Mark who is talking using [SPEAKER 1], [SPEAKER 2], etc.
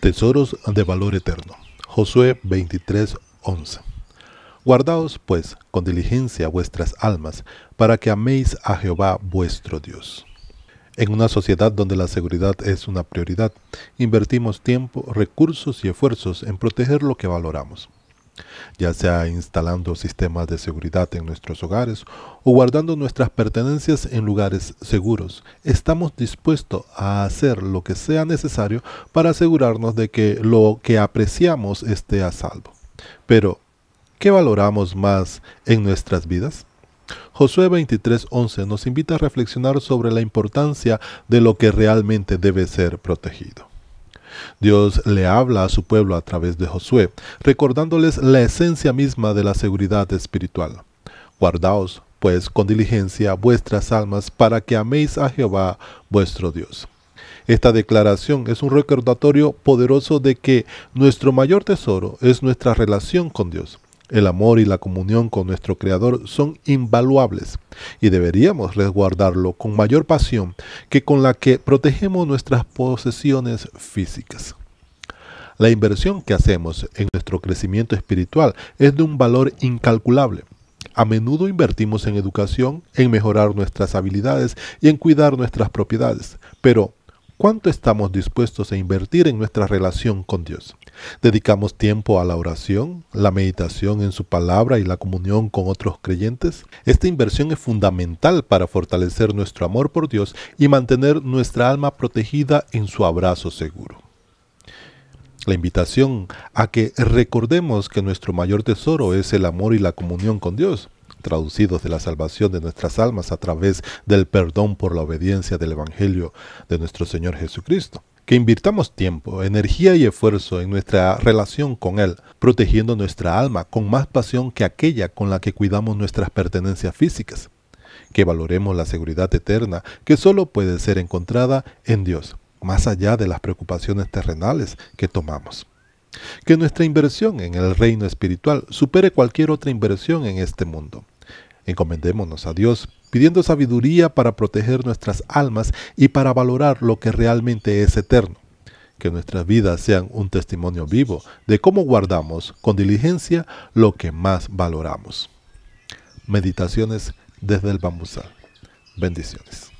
[SPEAKER 1] tesoros de valor eterno. Josué 23, Guardaos, pues, con diligencia vuestras almas, para que améis a Jehová vuestro Dios. En una sociedad donde la seguridad es una prioridad, invertimos tiempo, recursos y esfuerzos en proteger lo que valoramos ya sea instalando sistemas de seguridad en nuestros hogares o guardando nuestras pertenencias en lugares seguros. Estamos dispuestos a hacer lo que sea necesario para asegurarnos de que lo que apreciamos esté a salvo. Pero, ¿qué valoramos más en nuestras vidas? Josué 23:11 nos invita a reflexionar sobre la importancia de lo que realmente debe ser protegido. Dios le habla a su pueblo a través de Josué, recordándoles la esencia misma de la seguridad espiritual. Guardaos, pues, con diligencia vuestras almas para que améis a Jehová vuestro Dios. Esta declaración es un recordatorio poderoso de que nuestro mayor tesoro es nuestra relación con Dios. El amor y la comunión con nuestro Creador son invaluables y deberíamos resguardarlo con mayor pasión que con la que protegemos nuestras posesiones físicas. La inversión que hacemos en nuestro crecimiento espiritual es de un valor incalculable. A menudo invertimos en educación, en mejorar nuestras habilidades y en cuidar nuestras propiedades, pero ¿Cuánto estamos dispuestos a invertir en nuestra relación con Dios? ¿Dedicamos tiempo a la oración, la meditación en su palabra y la comunión con otros creyentes? Esta inversión es fundamental para fortalecer nuestro amor por Dios y mantener nuestra alma protegida en su abrazo seguro. La invitación a que recordemos que nuestro mayor tesoro es el amor y la comunión con Dios traducidos de la salvación de nuestras almas a través del perdón por la obediencia del Evangelio de nuestro Señor Jesucristo. Que invirtamos tiempo, energía y esfuerzo en nuestra relación con Él, protegiendo nuestra alma con más pasión que aquella con la que cuidamos nuestras pertenencias físicas. Que valoremos la seguridad eterna que sólo puede ser encontrada en Dios, más allá de las preocupaciones terrenales que tomamos. Que nuestra inversión en el reino espiritual supere cualquier otra inversión en este mundo. Encomendémonos a Dios pidiendo sabiduría para proteger nuestras almas y para valorar lo que realmente es eterno. Que nuestras vidas sean un testimonio vivo de cómo guardamos con diligencia lo que más valoramos. Meditaciones desde el bambusal. Bendiciones.